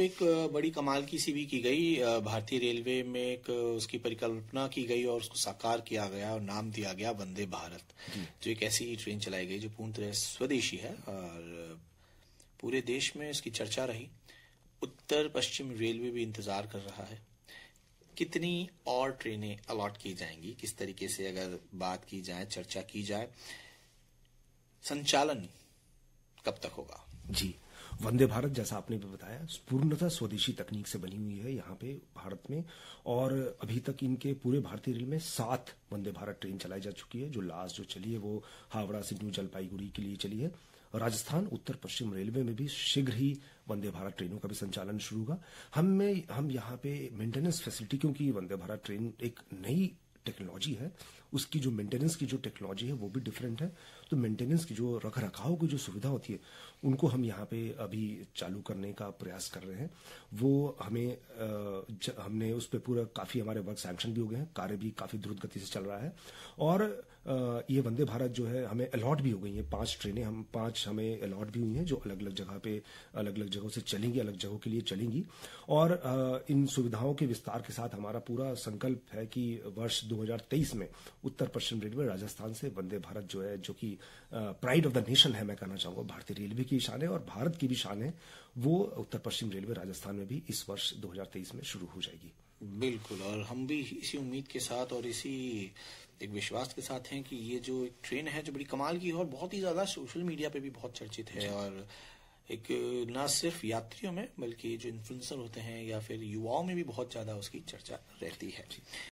एक बड़ी कमाल की सी भी की गई भारतीय रेलवे में एक उसकी परिकल्पना की गई और उसको साकार किया गया और नाम दिया गया वंदे भारत जो एक ऐसी ट्रेन चलाई गई जो पूर्ण तरह स्वदेशी है और पूरे देश में इसकी चर्चा रही उत्तर पश्चिम रेलवे भी इंतजार कर रहा है कितनी और ट्रेनें अलॉट की जाएंगी किस तरीके से अगर बात की जाए चर्चा की जाए संचालन कब तक होगा जी वंदे भारत जैसा आपने भी बताया पूर्णतः स्वदेशी तकनीक से बनी हुई है यहाँ पे भारत में और अभी तक इनके पूरे भारतीय रेल में सात वंदे भारत ट्रेन चलाई जा चुकी है जो लास्ट जो चली है वो हावड़ा से न्यू जलपाईगुड़ी के लिए चली है राजस्थान उत्तर पश्चिम रेलवे में भी शीघ्र ही वंदे भारत ट्रेनों का भी संचालन शुरू होगा हम में हम यहाँ पे मेंटेनेंस फैसिलिटी क्योंकि वंदे भारत ट्रेन एक नई टेक्नोलॉजी है उसकी जो मेंटेनेंस की जो टेक्नोलॉजी है वो भी डिफरेंट है तो मेंटेनेंस की जो रख रखाव की जो सुविधा होती है उनको हम यहाँ पे अभी चालू करने का प्रयास कर रहे हैं वो हमें हमने उस पर पूरा काफ़ी हमारे वर्क सैंक्शन भी हो गए हैं कार्य भी काफ़ी द्रुत गति से चल रहा है और ये वंदे भारत जो है हमें अलॉट भी हो गई हैं पांच ट्रेनें हम पांच हमें अलॉट भी हुई हैं जो अलग अलग जगह पे अलग अलग जगहों से चलेंगी अलग जगहों के लिए चलेंगी और इन सुविधाओं के विस्तार के साथ हमारा पूरा संकल्प है कि वर्ष दो में उत्तर पश्चिम रेलवे राजस्थान से वंदे भारत जो है जो कि प्राइड ऑफ द नेशन है मैं कहना चाहूंगा भारतीय रेलवे की शान है और भारत की भी शान है वो उत्तर पश्चिम रेलवे राजस्थान में भी इस वर्ष 2023 में शुरू हो जाएगी बिल्कुल और हम भी इसी उम्मीद के साथ और इसी एक विश्वास के साथ हैं कि ये जो एक ट्रेन है जो बड़ी कमाल की है और बहुत ही ज्यादा सोशल मीडिया पे भी बहुत चर्चित है और एक ना सिर्फ यात्रियों में बल्कि जो इन्फ्लुएंसर होते हैं या फिर युवाओं में भी बहुत ज्यादा उसकी चर्चा रहती है